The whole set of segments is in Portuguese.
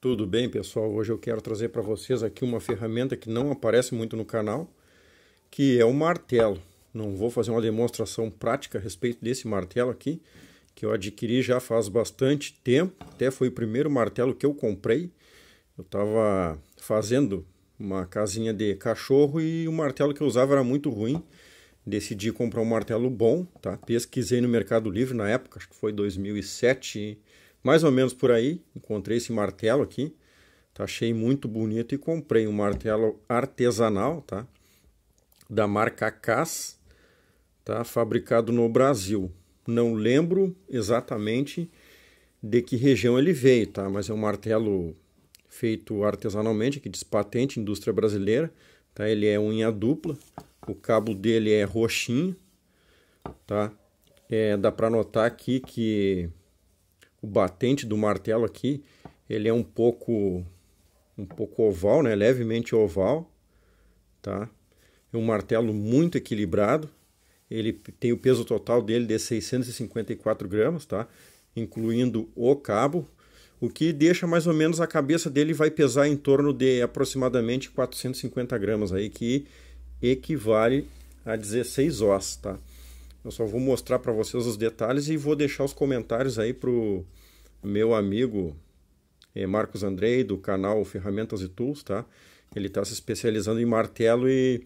Tudo bem, pessoal? Hoje eu quero trazer para vocês aqui uma ferramenta que não aparece muito no canal, que é o martelo. Não vou fazer uma demonstração prática a respeito desse martelo aqui, que eu adquiri já faz bastante tempo, até foi o primeiro martelo que eu comprei. Eu estava fazendo uma casinha de cachorro e o martelo que eu usava era muito ruim. Decidi comprar um martelo bom, tá? Pesquisei no Mercado Livre na época, acho que foi 2007, mais ou menos por aí, encontrei esse martelo aqui, tá? achei muito bonito e comprei um martelo artesanal, tá? Da marca Cas, tá? Fabricado no Brasil. Não lembro exatamente de que região ele veio, tá? Mas é um martelo feito artesanalmente, que diz patente indústria brasileira, tá? Ele é unha dupla, o cabo dele é roxinho, tá? É, dá para notar aqui que o batente do martelo aqui, ele é um pouco um pouco oval, né? levemente oval, tá? É um martelo muito equilibrado, ele tem o peso total dele de 654 gramas, tá? incluindo o cabo, o que deixa mais ou menos a cabeça dele vai pesar em torno de aproximadamente 450 gramas, aí, que equivale a 16 ossos. Tá? Eu só vou mostrar para vocês os detalhes e vou deixar os comentários aí para o meu amigo eh, Marcos Andrei, do canal Ferramentas e Tools, tá? Ele está se especializando em martelo e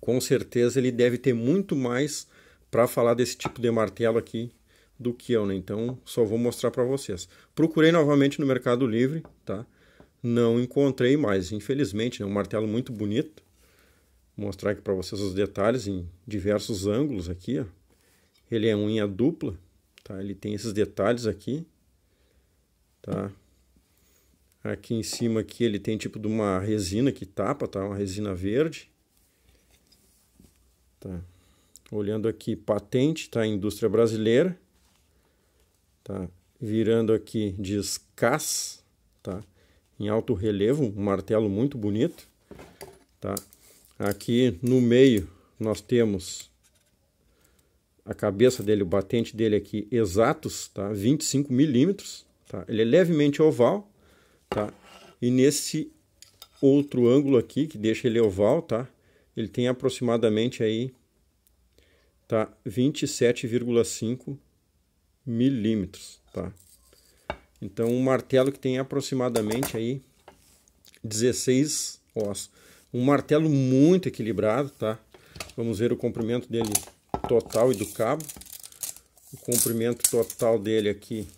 com certeza ele deve ter muito mais para falar desse tipo de martelo aqui do que eu, né? Então, só vou mostrar para vocês. Procurei novamente no Mercado Livre, tá? Não encontrei mais, infelizmente, é né? um martelo muito bonito, mostrar aqui para vocês os detalhes em diversos ângulos aqui, ó. Ele é unha dupla, tá? Ele tem esses detalhes aqui, tá? Aqui em cima aqui ele tem tipo de uma resina que tapa, tá? Uma resina verde. Tá? Olhando aqui patente, tá? Indústria brasileira. Tá? Virando aqui diz CAS, tá? Em alto relevo, um martelo muito bonito, tá? Aqui no meio nós temos a cabeça dele, o batente dele aqui exatos, tá? 25 milímetros, tá? Ele é levemente oval, tá? E nesse outro ângulo aqui que deixa ele oval, tá? Ele tem aproximadamente aí tá 27,5 milímetros, tá? Então um martelo que tem aproximadamente aí 16 ossos. Um martelo muito equilibrado, tá? Vamos ver o comprimento dele total e do cabo. O comprimento total dele aqui,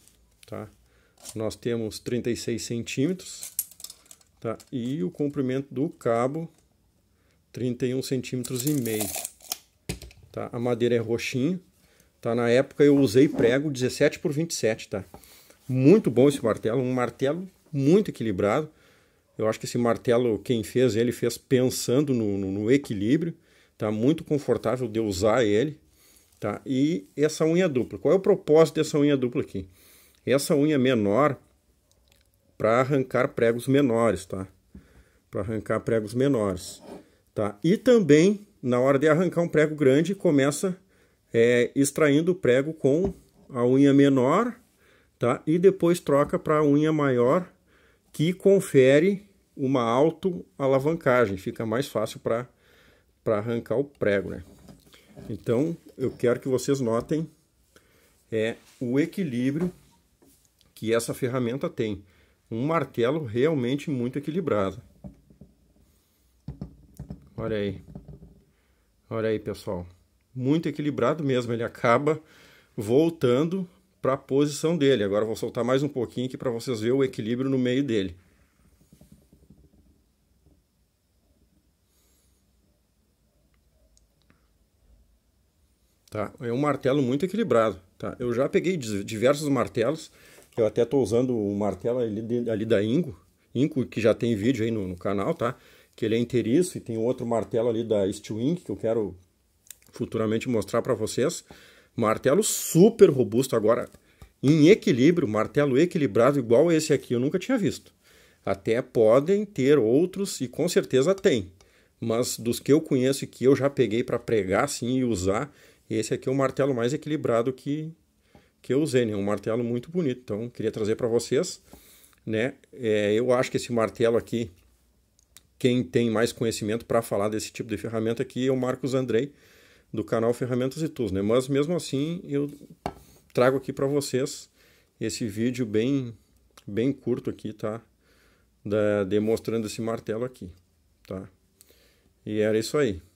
tá? Nós temos 36 centímetros, tá? E o comprimento do cabo, 31 centímetros e meio, tá? A madeira é roxinha, tá? Na época eu usei prego 17 por 27, tá? Muito bom esse martelo, um martelo muito equilibrado. Eu acho que esse martelo, quem fez ele, fez pensando no, no, no equilíbrio, tá? Muito confortável de usar ele, tá? E essa unha dupla. Qual é o propósito dessa unha dupla aqui? Essa unha menor para arrancar pregos menores, tá? Para arrancar pregos menores, tá? E também, na hora de arrancar um prego grande, começa é, extraindo o prego com a unha menor, tá? E depois troca para a unha maior, que confere uma auto-alavancagem, fica mais fácil para arrancar o prego, né? Então, eu quero que vocês notem é o equilíbrio que essa ferramenta tem. Um martelo realmente muito equilibrado. Olha aí. Olha aí, pessoal. Muito equilibrado mesmo. Ele acaba voltando para a posição dele. Agora vou soltar mais um pouquinho aqui para vocês verem o equilíbrio no meio dele. Tá? É um martelo muito equilibrado. Tá? Eu já peguei diversos martelos, eu até estou usando o um martelo ali, ali, da Ingo, Ingo que já tem vídeo aí no, no canal, tá? Que ele é inteiriço e tem outro martelo ali da Steelwing, que eu quero futuramente mostrar para vocês. Martelo super robusto agora, em equilíbrio, martelo equilibrado igual esse aqui eu nunca tinha visto. Até podem ter outros e com certeza tem, mas dos que eu conheço e que eu já peguei para pregar assim e usar, esse aqui é o martelo mais equilibrado que, que eu usei, né? Um martelo muito bonito. Então, queria trazer para vocês, né? É, eu acho que esse martelo aqui, quem tem mais conhecimento para falar desse tipo de ferramenta aqui é o Marcos Andrei, do canal Ferramentas e Tools, né? Mas mesmo assim, eu trago aqui para vocês esse vídeo bem, bem curto aqui, tá? Da, demonstrando esse martelo aqui, tá? E era isso aí.